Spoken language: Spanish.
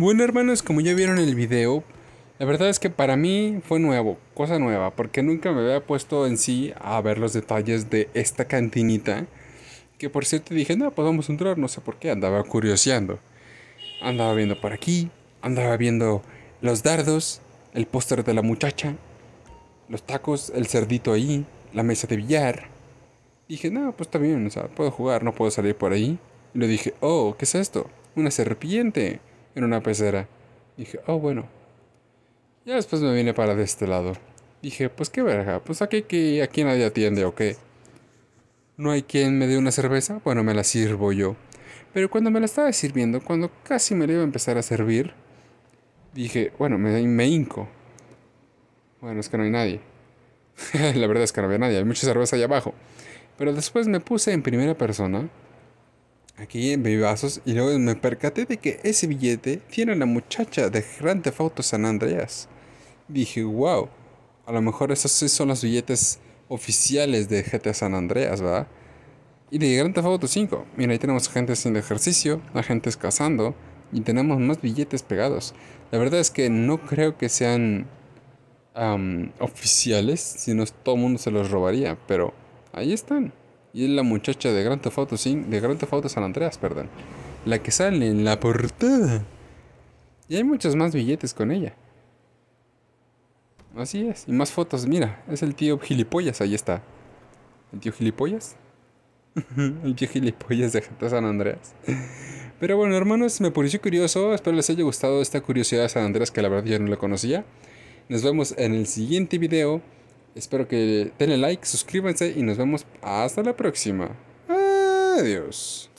Bueno hermanos, como ya vieron el video, la verdad es que para mí fue nuevo, cosa nueva, porque nunca me había puesto en sí a ver los detalles de esta cantinita, que por cierto dije, no, pues vamos a entrar, no sé por qué, andaba curioseando. Andaba viendo por aquí, andaba viendo los dardos, el póster de la muchacha, los tacos, el cerdito ahí, la mesa de billar. Dije, no, pues está bien, o sea, puedo jugar, no puedo salir por ahí. Y le dije, oh, ¿qué es esto? Una serpiente en una pecera. Dije, oh, bueno. Ya después me vine para de este lado. Dije, pues qué verga, pues aquí, que aquí nadie atiende o qué. No hay quien me dé una cerveza, bueno, me la sirvo yo. Pero cuando me la estaba sirviendo, cuando casi me la iba a empezar a servir, dije, bueno, me, me hinco. Bueno, es que no hay nadie. la verdad es que no había nadie, hay mucha cerveza allá abajo. Pero después me puse en primera persona aquí en Vivazos y luego me percaté de que ese billete tiene la muchacha de Grande Theft San Andreas. Dije, wow, a lo mejor esos sí son los billetes oficiales de GTA San Andreas, ¿verdad? Y de Grande foto 5. Mira, ahí tenemos gente haciendo ejercicio, la es cazando y tenemos más billetes pegados. La verdad es que no creo que sean oficiales, si no todo el mundo se los robaría, pero ahí están. Y es la muchacha de Grand Theft Auto, de San Andreas, perdón. La que sale en la portada. Y hay muchos más billetes con ella. Así es. Y más fotos. Mira, es el tío gilipollas. Ahí está. ¿El tío gilipollas? el tío gilipollas de San Andreas. Pero bueno, hermanos, me pareció curioso. Espero les haya gustado esta curiosidad de San Andreas que la verdad yo no la conocía. Nos vemos en el siguiente video. Espero que denle like, suscríbanse y nos vemos hasta la próxima. Adiós.